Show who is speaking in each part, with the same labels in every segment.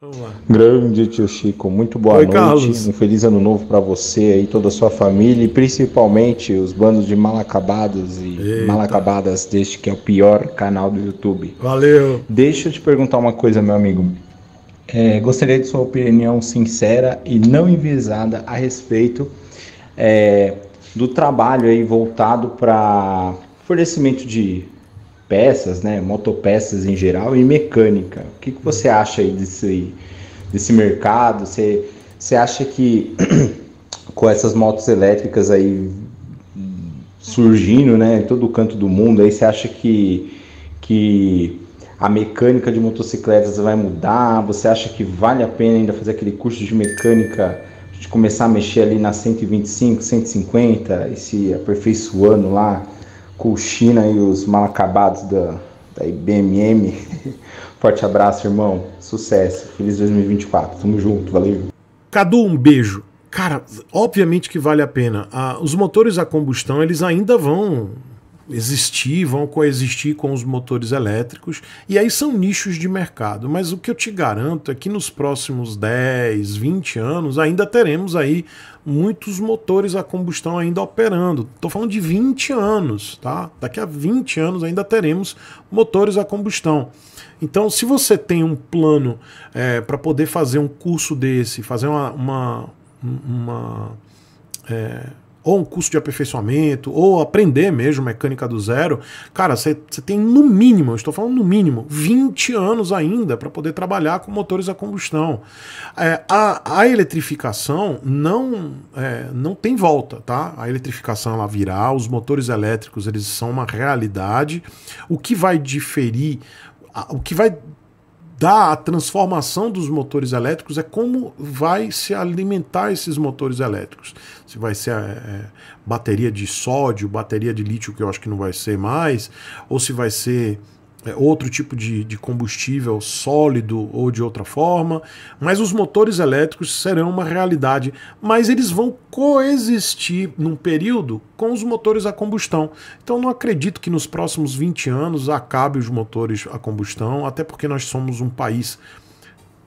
Speaker 1: Vamos lá. Grande tio Chico, muito boa Oi, noite. Carlos. Um feliz ano novo para você e toda a sua família e principalmente os bandos de malacabados e Eita. malacabadas deste que é o pior canal do YouTube. Valeu. Deixa eu te perguntar uma coisa, meu amigo. É, gostaria de sua opinião sincera e não envisada a respeito é, do trabalho aí voltado para fornecimento de peças, né, motopeças em geral e mecânica. O que, que você acha aí desse, desse mercado? Você, você acha que com essas motos elétricas aí surgindo, né, em todo canto do mundo, aí você acha que, que a mecânica de motocicletas vai mudar? Você acha que vale a pena ainda fazer aquele curso de mecânica, de começar a mexer ali na 125, 150 e se aperfeiçoando lá? Cuxina e os mal acabados da, da IBMM. Forte abraço, irmão. Sucesso. Feliz 2024. Tamo junto. Valeu. Cadu, um beijo. Cara, obviamente
Speaker 2: que vale a pena. Ah, os motores a combustão, eles ainda vão existir, vão coexistir com os motores elétricos, e aí são nichos de mercado. Mas o que eu te garanto é que nos próximos 10, 20 anos ainda teremos aí muitos motores a combustão ainda operando. Estou falando de 20 anos, tá? Daqui a 20 anos ainda teremos motores a combustão. Então, se você tem um plano é, para poder fazer um curso desse, fazer uma, uma, uma é, ou um curso de aperfeiçoamento, ou aprender mesmo mecânica do zero, cara, você tem no mínimo, estou falando no mínimo, 20 anos ainda para poder trabalhar com motores a combustão. É, a, a eletrificação não, é, não tem volta, tá? A eletrificação ela virá, os motores elétricos eles são uma realidade. O que vai diferir o que vai da transformação dos motores elétricos é como vai se alimentar esses motores elétricos. Se vai ser é, bateria de sódio, bateria de lítio, que eu acho que não vai ser mais, ou se vai ser é, outro tipo de, de combustível sólido ou de outra forma, mas os motores elétricos serão uma realidade, mas eles vão coexistir num período com os motores a combustão. Então não acredito que nos próximos 20 anos acabe os motores a combustão, até porque nós somos um país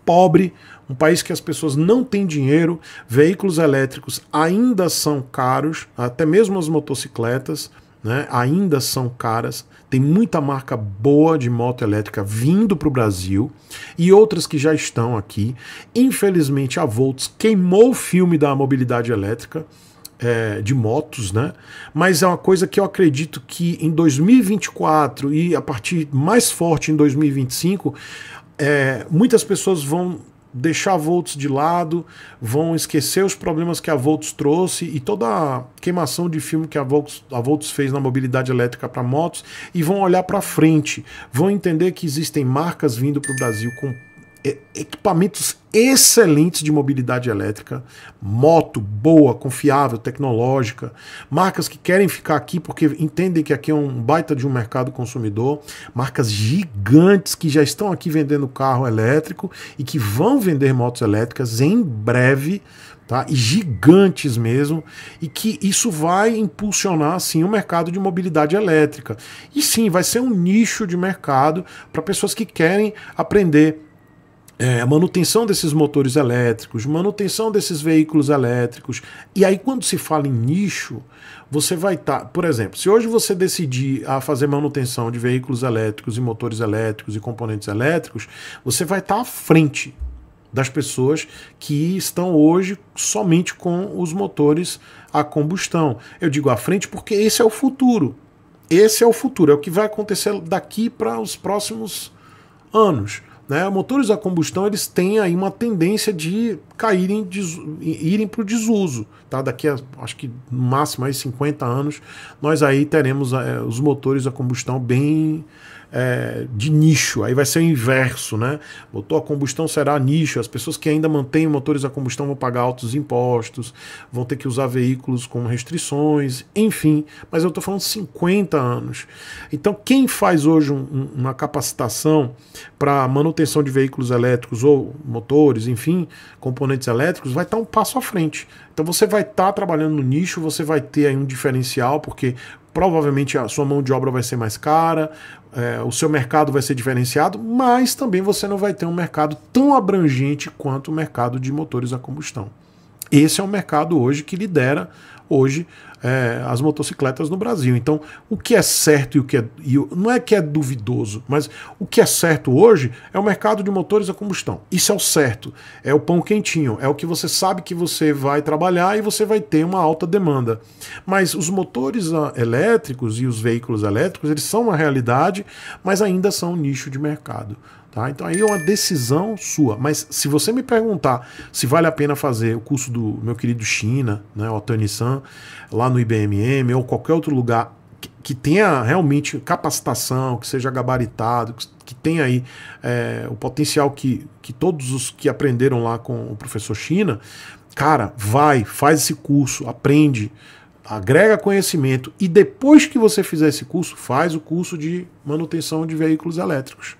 Speaker 2: pobre, um país que as pessoas não têm dinheiro, veículos elétricos ainda são caros, até mesmo as motocicletas né, ainda são caras. Tem muita marca boa de moto elétrica vindo para o Brasil e outras que já estão aqui. Infelizmente, a Volts queimou o filme da mobilidade elétrica. É, de motos, né? Mas é uma coisa que eu acredito que em 2024 e a partir mais forte em 2025, é, muitas pessoas vão deixar a Volts de lado, vão esquecer os problemas que a Volts trouxe e toda a queimação de filme que a Volts, a Volts fez na mobilidade elétrica para motos e vão olhar para frente, vão entender que existem marcas vindo para o Brasil com é, equipamentos excelentes de mobilidade elétrica, moto boa, confiável, tecnológica, marcas que querem ficar aqui porque entendem que aqui é um baita de um mercado consumidor, marcas gigantes que já estão aqui vendendo carro elétrico e que vão vender motos elétricas em breve, tá? E gigantes mesmo, e que isso vai impulsionar sim o mercado de mobilidade elétrica. E sim, vai ser um nicho de mercado para pessoas que querem aprender é, manutenção desses motores elétricos, manutenção desses veículos elétricos. E aí, quando se fala em nicho, você vai estar. Tá, por exemplo, se hoje você decidir a fazer manutenção de veículos elétricos e motores elétricos e componentes elétricos, você vai estar tá à frente das pessoas que estão hoje somente com os motores a combustão. Eu digo à frente porque esse é o futuro. Esse é o futuro, é o que vai acontecer daqui para os próximos anos né? Motores a combustão eles têm aí uma tendência de caírem, des, irem para o desuso. Tá? Daqui a, acho que no máximo aí 50 anos, nós aí teremos é, os motores a combustão bem é, de nicho. Aí vai ser o inverso, né? Motor a combustão será nicho. As pessoas que ainda mantêm motores a combustão vão pagar altos impostos, vão ter que usar veículos com restrições, enfim. Mas eu estou falando 50 anos. Então, quem faz hoje um, uma capacitação para manutenção de veículos elétricos ou motores, enfim, componentes componentes elétricos, vai estar tá um passo à frente. Então você vai estar tá trabalhando no nicho, você vai ter aí um diferencial, porque provavelmente a sua mão de obra vai ser mais cara, é, o seu mercado vai ser diferenciado, mas também você não vai ter um mercado tão abrangente quanto o mercado de motores a combustão. Esse é o mercado hoje que lidera hoje é, as motocicletas no Brasil. Então, o que é certo e o que é. E não é que é duvidoso, mas o que é certo hoje é o mercado de motores a combustão. Isso é o certo. É o pão quentinho. É o que você sabe que você vai trabalhar e você vai ter uma alta demanda. Mas os motores ah, elétricos e os veículos elétricos, eles são uma realidade, mas ainda são um nicho de mercado. Tá? Então aí é uma decisão sua. Mas se você me perguntar se vale a pena fazer o curso do meu querido China, né, o Tanisan, lá no IBMM ou qualquer outro lugar que, que tenha realmente capacitação, que seja gabaritado, que, que tenha aí é, o potencial que, que todos os que aprenderam lá com o professor China, cara, vai, faz esse curso, aprende, agrega conhecimento e depois que você fizer esse curso, faz o curso de manutenção de veículos elétricos.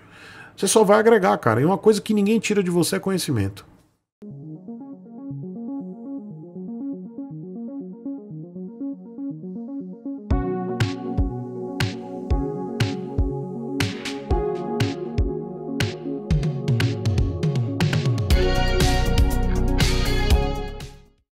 Speaker 2: Você só vai agregar, cara. E uma coisa que ninguém tira de você é conhecimento.